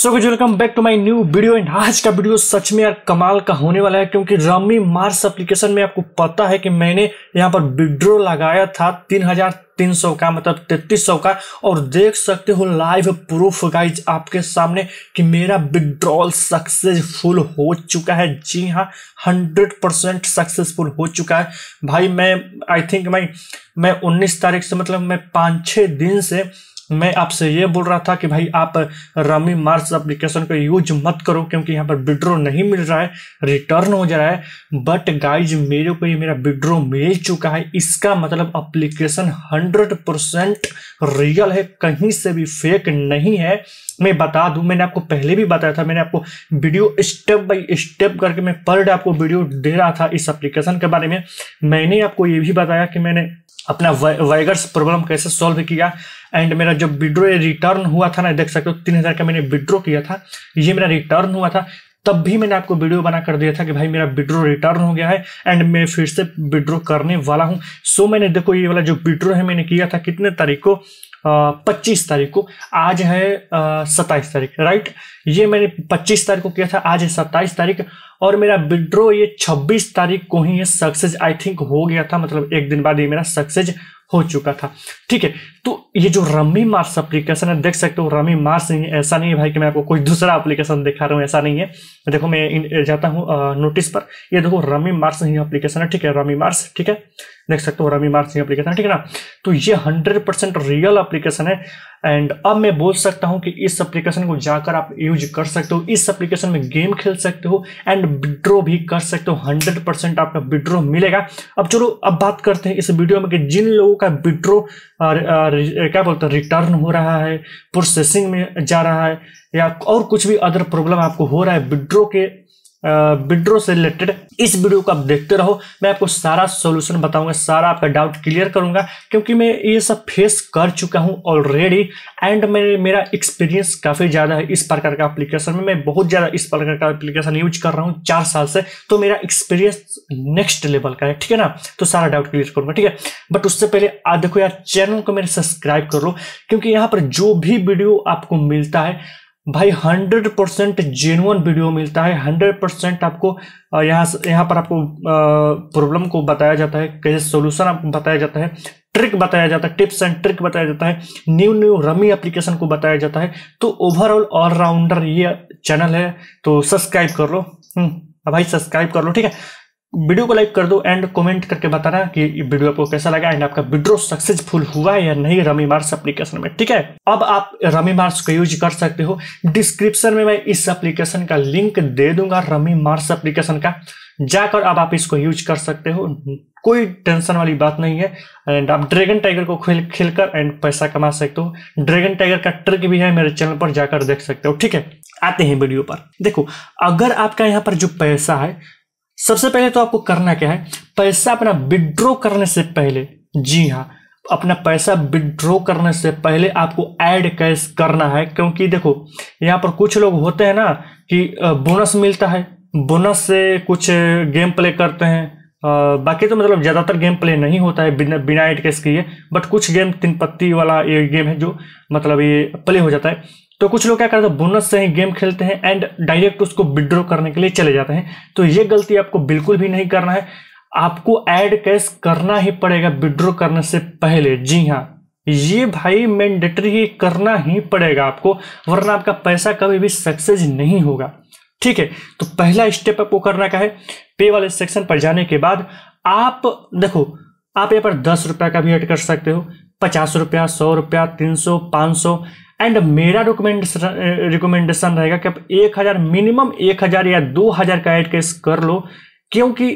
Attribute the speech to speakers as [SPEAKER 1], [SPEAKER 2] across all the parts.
[SPEAKER 1] so guys welcome back to my new video and आज का video सच में यार कमाल का होने वाला है क्योंकि रमी मार्स एप्लीकेशन में आपको पता है कि मैंने यहां पर विड्रो लगाया था तीन हजार तीन सौ का मतलब तैतीस सौ का और देख सकते हो लाइव प्रूफ गाइज आपके सामने कि मेरा विड्रॉल सक्सेसफुल हो चुका है जी हाँ हंड्रेड परसेंट सक्सेसफुल हो चुका है भाई मैं आई थिंक मैं मैं उन्नीस तारीख से मतलब मैं पाँच छः दिन से मैं आपसे ये बोल रहा था कि भाई आप रमी मार्स एप्लीकेशन को यूज मत करो क्योंकि यहाँ पर विड्रो नहीं मिल रहा है रिटर्न हो जा रहा है बट गाइज मेरे को ये मेरा विड्रो मिल चुका है इसका मतलब अप्लीकेशन हंड्रेड परसेंट रियल है कहीं से भी फेक नहीं है मैं बता दूं मैंने आपको पहले भी बताया था मैंने आपको वीडियो स्टेप बाय स्टेप करके मैं पर डे आपको वीडियो दे रहा था इस एप्लीकेशन के बारे में मैंने आपको ये भी बताया कि मैंने अपना वाइगर्स प्रॉब्लम कैसे सॉल्व किया एंड मेरा जो विड्रो रिटर्न हुआ था ना देख सकते हो तीन हज़ार का मैंने विड्रो किया था ये मेरा रिटर्न हुआ था तब भी मैंने आपको वीडियो बना कर दिया था कि भाई मेरा विड्रो रिटर्न हो गया है एंड मैं फिर से विड्रो करने वाला हूँ सो मैंने देखो ये वाला जो विड्रो है मैंने किया था कितने तारीख को पच्चीस तारीख को आज है सत्ताईस तारीख राइट ये मैंने पच्चीस तारीख को किया था आज है सत्ताईस तारीख और मेरा विड्रो ये छब्बीस तारीख को ही ये सक्सेस आई थिंक हो गया था मतलब एक दिन बाद ये मेरा सक्सेस हो चुका था ठीक है तो ये जो रमी मार्स एप्लीकेशन है देख सकते हो रमी मार्स नहीं ऐसा नहीं है भाई कि मैं आपको कोई दूसरा एप्लीकेशन दिखा रहा हूँ ऐसा नहीं है देखो मैं जाता हूँ नोटिस पर ये देखो रमी मार्स नहीं एप्लीकेशन है ठीक है रमी मार्स ठीक है देख सकते हो रमी मार्स नहीं एप्लीकेशन ठीक है ना तो ये हंड्रेड परसेंट रियल एप्लीकेशन है एंड अब मैं बोल सकता हूं कि इस एप्लीकेशन को जाकर आप यूज कर सकते हो इस एप्लीकेशन में गेम खेल सकते हो एंड विड्रो भी कर सकते हो हंड्रेड परसेंट आपका विड्रो मिलेगा अब चलो अब बात करते हैं इस वीडियो में कि जिन लोगों का विड्रो क्या बोलते हैं रिटर्न हो रहा है प्रोसेसिंग में जा रहा है या और कुछ भी अदर प्रॉब्लम आपको हो रहा है विड्रो के विड्रो से रिलेटेड इस वीडियो को आप देखते रहो मैं आपको सारा सोल्यूशन बताऊंगा सारा आपका डाउट क्लियर करूंगा क्योंकि मैं ये सब फेस कर चुका हूं ऑलरेडी एंड मेरे मेरा एक्सपीरियंस काफ़ी ज़्यादा है इस प्रकार का एप्लीकेशन में मैं बहुत ज़्यादा इस प्रकार का एप्लीकेशन यूज कर रहा हूँ चार साल से तो मेरा एक्सपीरियंस नेक्स्ट लेवल का है ठीक है ना तो सारा डाउट क्लियर करूंगा ठीक है बट उससे पहले आप देखो यार चैनल को मेरे सब्सक्राइब कर लो क्योंकि यहाँ पर जो भी वीडियो आपको मिलता है भाई 100 परसेंट जेनुअन वीडियो मिलता है 100 परसेंट आपको यहाँ यहाँ पर आपको प्रॉब्लम को बताया जाता है कैसे सोल्यूशन आपको बताया जाता है ट्रिक बताया जाता है टिप्स एंड ट्रिक बताया जाता है न्यू न्यू रमी एप्लीकेशन को बताया जाता है तो ओवरऑल ऑलराउंडर ये चैनल है तो सब्सक्राइब कर लो हम्म, भाई सब्सक्राइब कर लो ठीक है वीडियो को लाइक कर दो एंड कमेंट करके बताना कि वीडियो आपको कैसा लगा एंड आपका विड्रो सक्सेसफुल हुआ है या नहीं रमी मार्स एप्लीकेशन में ठीक है अब आप रमी मार्स का यूज कर सकते हो डिस्क्रिप्शन में मैं इस एप्लीकेशन का लिंक दे दूंगा रमी मार्स एप्लीकेशन का जाकर अब आप इसको यूज कर सकते हो कोई टेंशन वाली बात नहीं है एंड आप ड्रैगन टाइगर को खेल खेल कर एंड पैसा कमा सकते हो ड्रैगन टाइगर का ट्रिक भी है मेरे चैनल पर जाकर देख सकते हो ठीक है आते हैं वीडियो पर देखो अगर आपका यहाँ पर जो पैसा है सबसे पहले तो आपको करना क्या है पैसा अपना विड्रॉ करने से पहले जी हाँ अपना पैसा विड्रॉ करने से पहले आपको ऐड कैश करना है क्योंकि देखो यहाँ पर कुछ लोग होते हैं ना कि बोनस मिलता है बोनस से कुछ गेम प्ले करते हैं बाकी तो मतलब ज़्यादातर गेम प्ले नहीं होता है बिना बिना एड कैश किए बट कुछ गेम तीन पत्ती वाला ये गेम है जो मतलब ये प्ले हो जाता है तो कुछ लोग क्या करते हैं बोनस से ही गेम खेलते हैं एंड डायरेक्ट उसको विड्रॉ करने के लिए चले जाते हैं तो ये गलती आपको बिल्कुल भी नहीं करना है आपको ऐड कैश करना ही पड़ेगा विड्रॉ करने से पहले जी हाँ ये भाई मैंडेटरी करना ही पड़ेगा आपको वरना आपका पैसा कभी भी सक्सेस नहीं होगा ठीक है तो पहला स्टेप आपको करना का है पे वाले सेक्शन पर जाने के बाद आप देखो आप यहाँ पर दस रुपया का भी ऐड कर सकते हो पचास रुपया सौ रुपया तीन सौ पाँच सौ एंड मेरा रिकमेंडेशन रहेगा कि आप एक हजार मिनिमम एक हजार या दो हजार का एड केस कर लो क्योंकि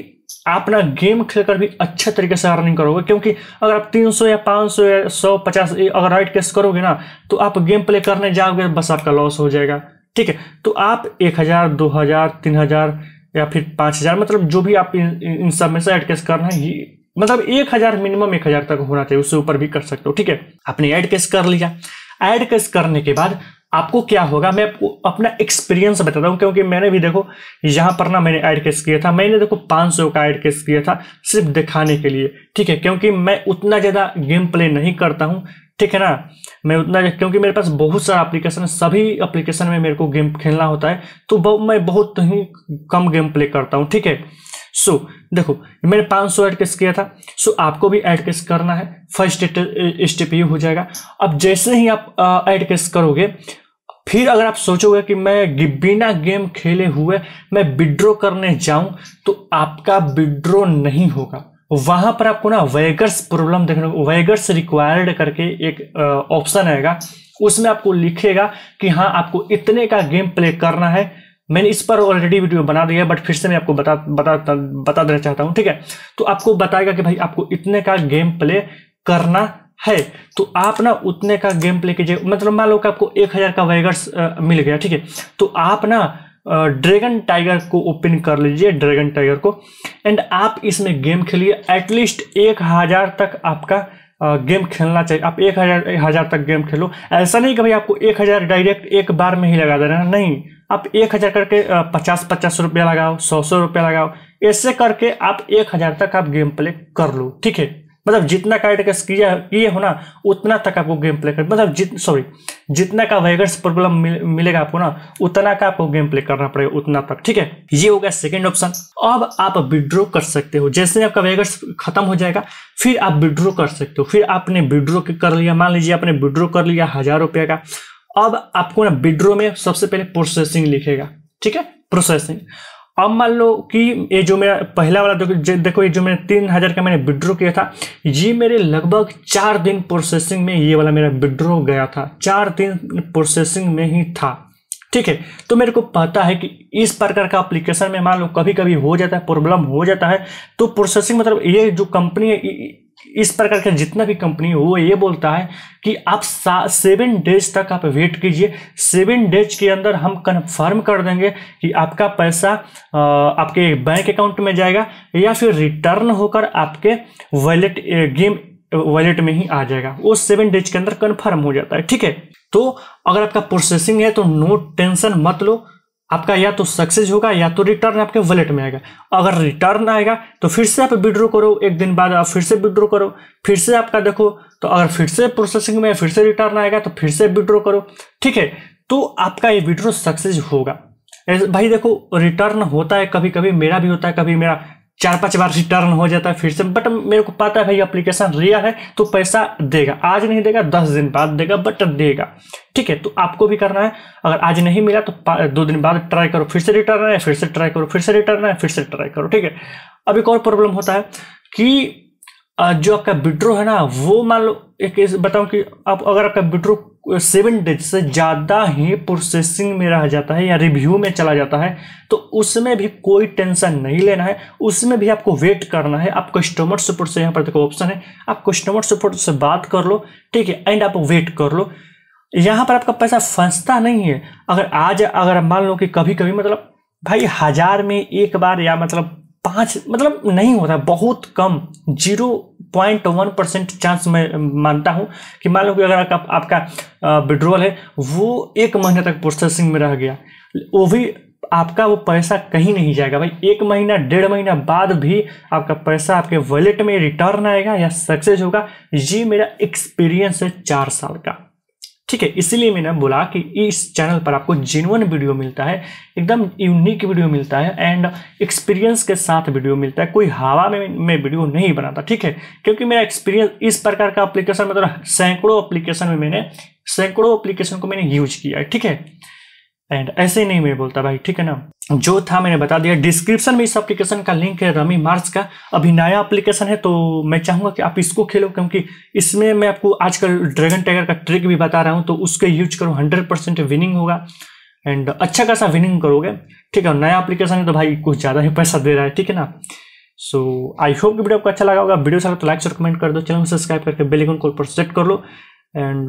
[SPEAKER 1] आप ना गेम खेलकर भी अच्छे तरीके से अर्निंग करोगे क्योंकि अगर आप 300 या 500 या 150 अगर राइट केस करोगे ना तो आप गेम प्ले करने जाओगे बस आपका लॉस हो जाएगा ठीक है तो आप 1000 2000 3000 या फिर 5000 मतलब जो भी आप इन, इन सब में से एड केस करना है मतलब हजार मिनिमम हजार तक होना चाहिए उससे ऊपर भी कर सकते हो ठीक है आपने एड केस कर लिया ऐड कस करने के बाद आपको क्या होगा मैं आपको अपना एक्सपीरियंस बताता हूँ क्योंकि मैंने भी देखो यहाँ पर ना मैंने ऐड केस किया था मैंने देखो 500 का ऐड केस किया था सिर्फ दिखाने के लिए ठीक है क्योंकि मैं उतना ज़्यादा गेम प्ले नहीं करता हूँ ठीक है ना मैं उतना क्योंकि मेरे पास बहुत सारा एप्लीकेशन सभी एप्लीकेशन में मेरे को गेम खेलना होता है तो मैं बहुत ही कम गेम प्ले करता हूँ ठीक है सो so, देखो मैंने 500 सौ एड किस किया था सो so, आपको भी एड केस करना है फर्स्ट स्टेप ये हो जाएगा अब जैसे ही आप एड केस करोगे फिर अगर आप सोचोगे कि मैं बिना गेम खेले हुए मैं विड्रो करने जाऊं तो आपका विड्रो नहीं होगा वहां पर आपको ना वेगर्स प्रॉब्लम देखने को वेगर्स रिक्वायर्ड करके एक ऑप्शन आएगा उसमें आपको लिखेगा कि हाँ आपको इतने का गेम प्ले करना है मैंने इस पर ऑलरेडी वीडियो बना दिया है बट फिर से मैं आपको बता बता बता देना चाहता हूँ ठीक है तो आपको बताएगा कि भाई आपको इतने का गेम प्ले करना है तो आप ना उतने का गेम प्ले कीजिए मतलब मान लो कि आपको एक हज़ार का वेगर्स मिल गया ठीक है तो आप ना ड्रैगन टाइगर को ओपन कर लीजिए ड्रैगन टाइगर को एंड आप इसमें गेम खेलिए एटलीस्ट एक हज़ार तक आपका गेम खेलना चाहिए आप एक हज़ार हज़ार तक गेम खेलो ऐसा नहीं कि भाई आपको एक हज़ार डायरेक्ट एक बार में ही लगा देना नहीं आप एक हज़ार करके पचास पचास रुपया लगाओ सौ सौ रुपया लगाओ ऐसे करके आप एक हज़ार तक आप गेम प्ले कर लो ठीक है मतलब जितना का का किया किए हो ना उतना तक आपको गेम प्ले कर मतलब जित सॉरी जितना का वेगर्स प्रॉब्लम मिल, मिलेगा आपको ना उतना का आपको गेम प्ले करना पड़ेगा उतना तक ठीक है ये हो गया सेकेंड ऑप्शन अब आप विड्रो कर सकते हो जैसे आपका वेगर्स खत्म हो जाएगा फिर आप विड्रो कर सकते हो फिर आपने विड्रो कर लिया मान लीजिए आपने विड्रो कर लिया हजार रुपये का अब आपको ना विड्रो में सबसे पहले प्रोसेसिंग लिखेगा ठीक है प्रोसेसिंग अब मान लो कि ये जो मेरा पहला वाला जो देखो ये जो मैंने तीन हज़ार का मैंने विड्रो किया था ये मेरे लगभग चार दिन प्रोसेसिंग में ये वाला मेरा विड्रो गया था चार दिन प्रोसेसिंग में ही था ठीक है तो मेरे को पता है कि इस प्रकार का एप्लीकेशन में मान लो कभी कभी हो जाता है प्रॉब्लम हो जाता है तो प्रोसेसिंग मतलब ये जो कंपनी है इस प्रकार का जितना भी कंपनी हो वो ये बोलता है कि आप सेवन डेज तक आप वेट कीजिए सेवन डेज के अंदर हम कन्फर्म कर देंगे कि आपका पैसा आपके बैंक अकाउंट में जाएगा या फिर रिटर्न होकर आपके वॉलेट गेम वॉलेट में ही आ जाएगा वो सेवन डेज के अंदर कन्फर्म हो जाता है ठीक है तो अगर आपका प्रोसेसिंग है तो नो टेंशन मत लो आपका या तो सक्सेस होगा या तो रिटर्न आपके वॉलेट में आएगा अगर रिटर्न आएगा तो फिर से आप विड्रो करो एक दिन बाद आप फिर से विड्रो करो फिर से आपका देखो तो अगर फिर से प्रोसेसिंग में फिर से रिटर्न आएगा तो फिर से विड्रो करो ठीक है तो आपका ये विड्रो सक्सेस होगा भाई देखो रिटर्न होता है कभी कभी मेरा भी होता है कभी मेरा चार पांच बार रिटर्न हो जाता है फिर से बट मेरे को पता है भाई एप्लीकेशन रियल है तो पैसा देगा आज नहीं देगा दस दिन बाद देगा बट देगा ठीक है तो आपको भी करना है अगर आज नहीं मिला तो दो दिन बाद ट्राई करो फिर से रिटर्न है फिर से ट्राई करो फिर से रिटर्न है फिर से ट्राई करो ठीक है अब एक और प्रॉब्लम होता है कि जो आपका विड्रो है ना वो मान लो एक बताऊं कि आप अगर आपका विड्रो सेवन डेज से ज़्यादा ही प्रोसेसिंग में रह जाता है या रिव्यू में चला जाता है तो उसमें भी कोई टेंशन नहीं लेना है उसमें भी आपको वेट करना है आप कस्टमर सपोर्ट से यहाँ पर देखो ऑप्शन है आप कस्टमर सपोर्ट से बात कर लो ठीक है एंड आप वेट कर लो यहाँ पर आपका पैसा फंसता नहीं है अगर आज अगर मान लो कि कभी कभी मतलब भाई हज़ार में एक बार या मतलब पाँच मतलब नहीं होता बहुत कम zero point one percent chance मैं मानता हूँ कि मान लो कि अगर आपका आपका विड्रोवल है वो एक महीने तक प्रोसेसिंग में रह गया वो भी आपका वो पैसा कहीं नहीं जाएगा भाई एक महीना डेढ़ महीना बाद भी आपका पैसा आपके वॉलेट में रिटर्न आएगा या सक्सेस होगा ये मेरा एक्सपीरियंस है चार साल का ठीक है इसीलिए मैंने बोला कि इस चैनल पर आपको जेनुअन वीडियो मिलता है एकदम यूनिक वीडियो मिलता है एंड एक्सपीरियंस के साथ वीडियो मिलता है कोई हवा में मैं वीडियो नहीं बनाता ठीक है क्योंकि मेरा एक्सपीरियंस इस प्रकार का अप्लीकेशन मतलब सैकड़ों अप्लीकेशन में मैंने सैकड़ों अप्लीकेशन को मैंने यूज किया है ठीक है एंड ऐसे नहीं मैं बोलता भाई ठीक है ना जो था मैंने बता दिया डिस्क्रिप्शन में इस एप्लीकेशन का लिंक है रमी मार्स का अभी नया एप्लीकेशन है तो मैं चाहूँगा कि आप इसको खेलो क्योंकि इसमें मैं आपको आजकल ड्रैगन टाइगर का ट्रिक भी बता रहा हूँ तो उसके यूज करो हंड्रेड परसेंट विनिंग होगा एंड अच्छा खासा विनिंग करोगे ठीक है नया एप्लीकेशन है तो भाई कुछ ज़्यादा ही पैसा दे रहा है ठीक है ना सो आई होप की वीडियो आपको अच्छा लगा होगा वीडियो अच्छा तो लाइक और कमेंट कर दो चैनल सब्सक्राइब करके बेलिकॉन कॉल पर सेट कर लो एंड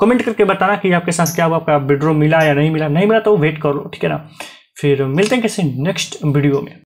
[SPEAKER 1] कमेंट करके बताना कि आपके साथ क्या हुआ आपका विड्रो मिला या नहीं मिला नहीं मिला तो वेट करो ठीक है ना फिर मिलते हैं किसी नेक्स्ट वीडियो में